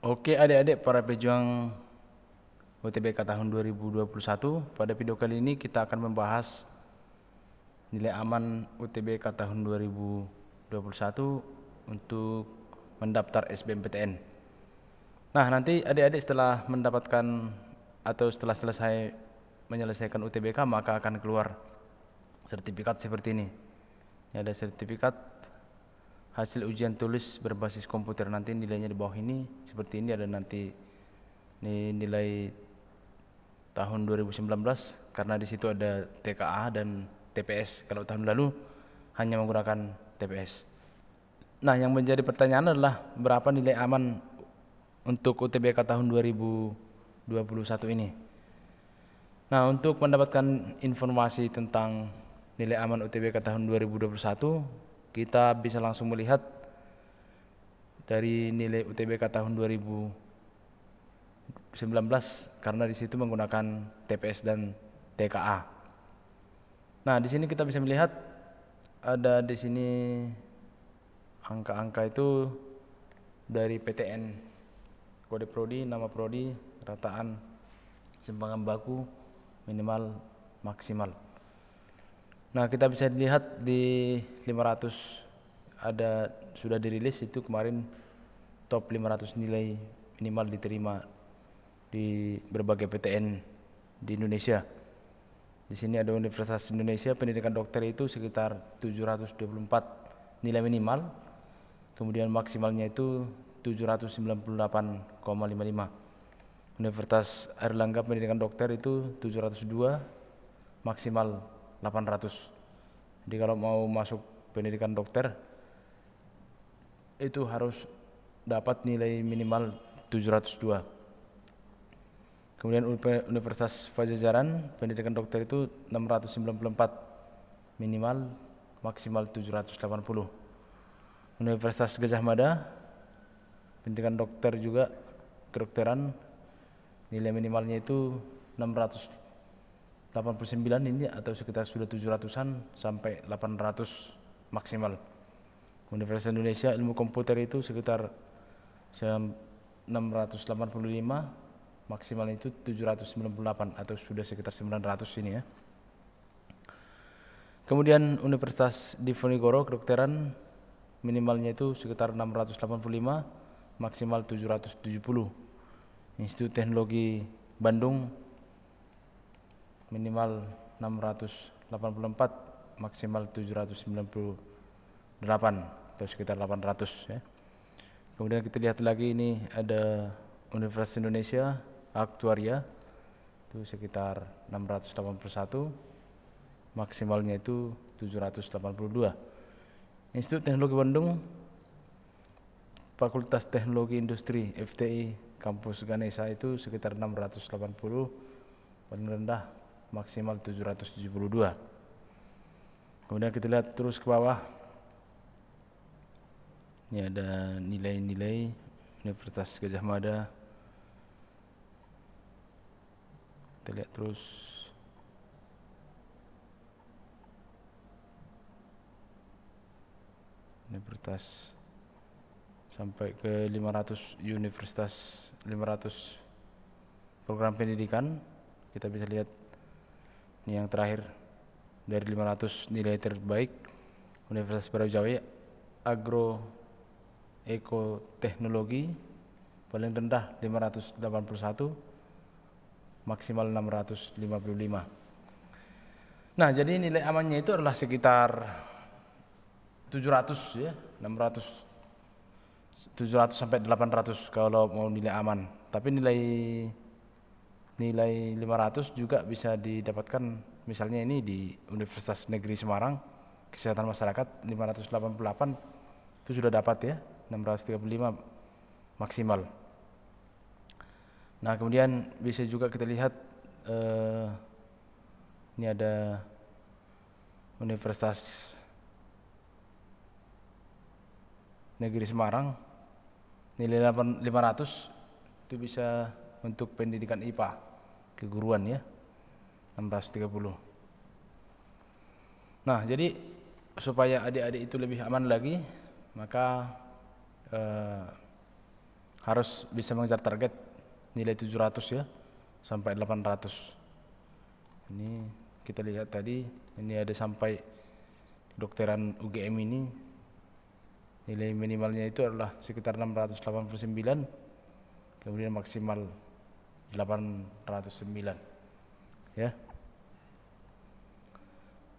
Oke adik-adik para pejuang UTBK tahun 2021 Pada video kali ini kita akan membahas nilai aman UTBK tahun 2021 Untuk mendaftar SBMPTN Nah nanti adik-adik setelah mendapatkan atau setelah selesai menyelesaikan UTBK maka akan keluar sertifikat seperti ini. Ini ada sertifikat hasil ujian tulis berbasis komputer nanti nilainya di bawah ini seperti ini ada nanti ini nilai tahun 2019 karena di situ ada TKA dan TPS kalau tahun lalu hanya menggunakan TPS nah yang menjadi pertanyaan adalah berapa nilai aman untuk UTBK tahun 2021 ini nah untuk mendapatkan informasi tentang nilai aman UTBK tahun 2021 kita bisa langsung melihat dari nilai UTBK tahun 2019 karena di situ menggunakan TPS dan TKA. Nah, di sini kita bisa melihat ada di sini angka-angka itu dari PTN kode prodi, nama prodi, rataan, simpangan baku minimal maksimal. Nah, kita bisa lihat di 500 ada sudah dirilis itu kemarin top 500 nilai minimal diterima di berbagai PTN di Indonesia. Di sini ada Universitas Indonesia, pendidikan dokter itu sekitar 724 nilai minimal. Kemudian maksimalnya itu 798,55. Universitas Erlangga pendidikan dokter itu 702 maksimal 800 jadi kalau mau masuk pendidikan dokter itu harus dapat nilai minimal 702 kemudian Universitas Fajajaran pendidikan dokter itu 694 minimal maksimal 780 Universitas Gajah Mada pendidikan dokter juga kedokteran nilai minimalnya itu 600 89 ini atau sekitar sudah 700an sampai 800 maksimal Universitas Indonesia ilmu komputer itu sekitar 685 maksimal itu 798 atau sudah sekitar 900 ini ya kemudian Universitas Diponegoro kedokteran minimalnya itu sekitar 685 maksimal 770 Institut Teknologi Bandung minimal 684 maksimal 798 atau sekitar 800 ya. Kemudian kita lihat lagi ini ada Universitas Indonesia Aktuaria itu sekitar 681 maksimalnya itu 782 Institut Teknologi Bandung Fakultas Teknologi Industri FTI Kampus Ganesa itu sekitar 680 paling rendah maksimal 772 kemudian kita lihat terus ke bawah ini ada nilai-nilai Universitas Gajah Mada kita lihat terus Universitas sampai ke 500 universitas 500 program pendidikan kita bisa lihat ini yang terakhir dari 500 nilai terbaik Universitas Brawijaya Agro Ekoteknologi paling rendah 581 maksimal 655 nah jadi nilai amannya itu adalah sekitar 700 ya 600 700 sampai 800 kalau mau nilai aman tapi nilai nilai 500 juga bisa didapatkan misalnya ini di Universitas Negeri Semarang Kesehatan Masyarakat 588 itu sudah dapat ya 635 maksimal nah kemudian bisa juga kita lihat eh, ini ada Universitas Negeri Semarang nilai 500 itu bisa untuk pendidikan IPA keguruan ya 630 nah jadi supaya adik-adik itu lebih aman lagi maka eh, harus bisa mengejar target nilai 700 ya sampai 800 ini kita lihat tadi ini ada sampai dokteran UGM ini nilai minimalnya itu adalah sekitar 689 kemudian maksimal 809 ya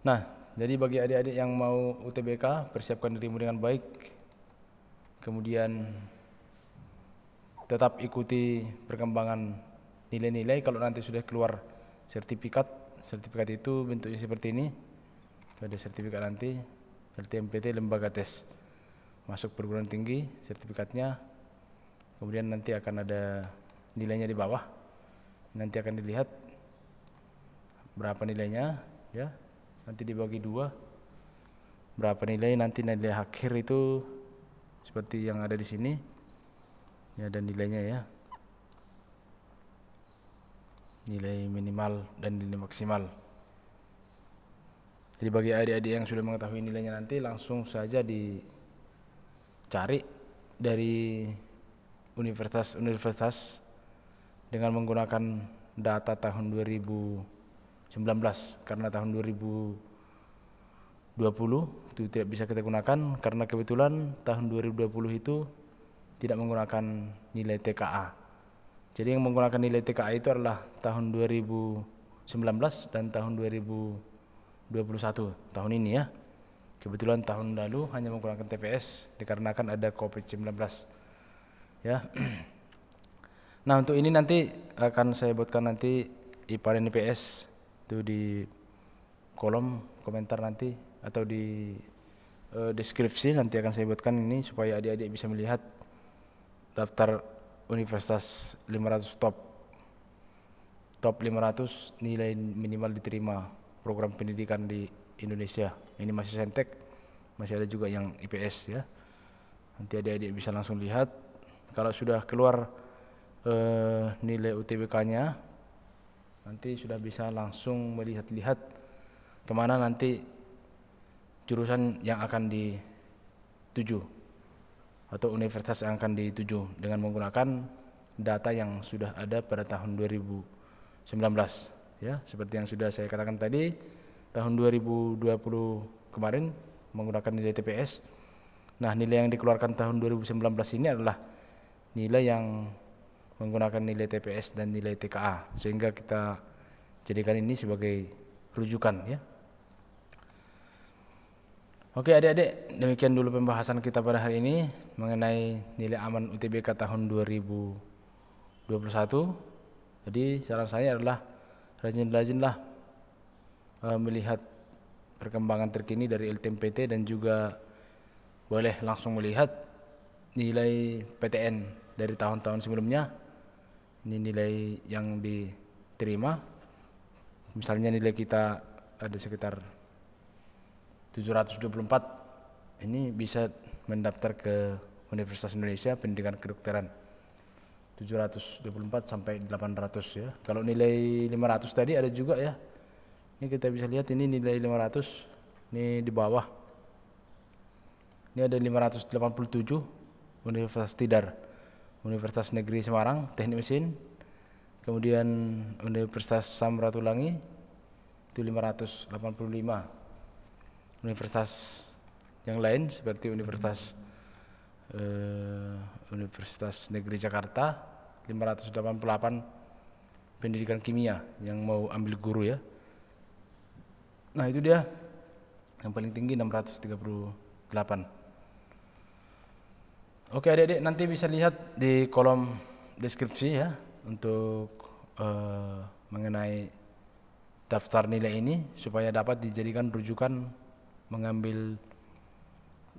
nah jadi bagi adik-adik yang mau UTBK persiapkan dirimu dengan baik kemudian tetap ikuti perkembangan nilai-nilai kalau nanti sudah keluar sertifikat sertifikat itu bentuknya seperti ini ada sertifikat nanti LTMPT lembaga tes masuk perguruan tinggi sertifikatnya kemudian nanti akan ada nilainya di bawah nanti akan dilihat berapa nilainya ya nanti dibagi dua berapa nilai nanti nilai akhir itu seperti yang ada di sini ya dan nilainya ya nilai minimal dan nilai maksimal jadi bagi adik-adik yang sudah mengetahui nilainya nanti langsung saja dicari dari universitas-universitas dengan menggunakan data tahun 2019 karena tahun 2020 itu tidak bisa kita gunakan karena kebetulan tahun 2020 itu tidak menggunakan nilai TKA. Jadi yang menggunakan nilai TKA itu adalah tahun 2019 dan tahun 2021 tahun ini ya. Kebetulan tahun lalu hanya menggunakan TPS dikarenakan ada COVID-19. Ya. Nah untuk ini nanti akan saya buatkan nanti IPA dan IPS itu di kolom komentar nanti atau di e, deskripsi nanti akan saya buatkan ini supaya adik-adik bisa melihat daftar universitas 500 top top 500 nilai minimal diterima program pendidikan di Indonesia ini masih sentek masih ada juga yang IPS ya nanti adik-adik bisa langsung lihat kalau sudah keluar uh, nilai UTBK-nya nanti sudah bisa langsung melihat-lihat kemana nanti jurusan yang akan dituju atau universitas yang akan dituju dengan menggunakan data yang sudah ada pada tahun 2019 ya seperti yang sudah saya katakan tadi tahun 2020 kemarin menggunakan nilai TPS nah nilai yang dikeluarkan tahun 2019 ini adalah nilai yang menggunakan nilai TPS dan nilai TKA sehingga kita jadikan ini sebagai rujukan ya. Oke adik-adik, demikian dulu pembahasan kita pada hari ini mengenai nilai aman UTBK tahun 2021. Jadi saran saya adalah rajin-rajinlah e, melihat perkembangan terkini dari LTMPT dan juga boleh langsung melihat nilai PTN dari tahun-tahun sebelumnya ini nilai yang diterima misalnya nilai kita ada sekitar 724 ini bisa mendaftar ke Universitas Indonesia Pendidikan Kedokteran 724 sampai 800 ya kalau nilai 500 tadi ada juga ya ini kita bisa lihat ini nilai 500 ini di bawah ini ada 587 Universitas Tidar Universitas Negeri Semarang Teknik Mesin kemudian Universitas Samratulangi itu 585 universitas yang lain seperti Universitas eh, Universitas Negeri Jakarta 588 pendidikan kimia yang mau ambil guru ya nah itu dia yang paling tinggi 638 Oke adik-adik nanti bisa lihat di kolom deskripsi ya untuk uh, mengenai daftar nilai ini supaya dapat dijadikan rujukan mengambil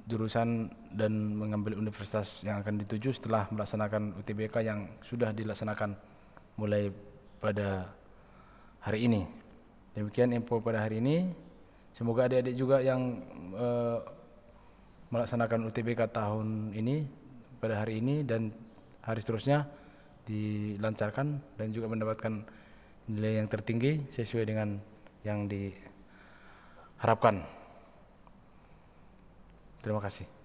jurusan dan mengambil universitas yang akan dituju setelah melaksanakan UTBK yang sudah dilaksanakan mulai pada hari ini. Demikian info pada hari ini. Semoga adik-adik juga yang uh, melaksanakan UTBK tahun ini pada hari ini dan hari seterusnya dilancarkan dan juga mendapatkan nilai yang tertinggi sesuai dengan yang diharapkan. Terima kasih.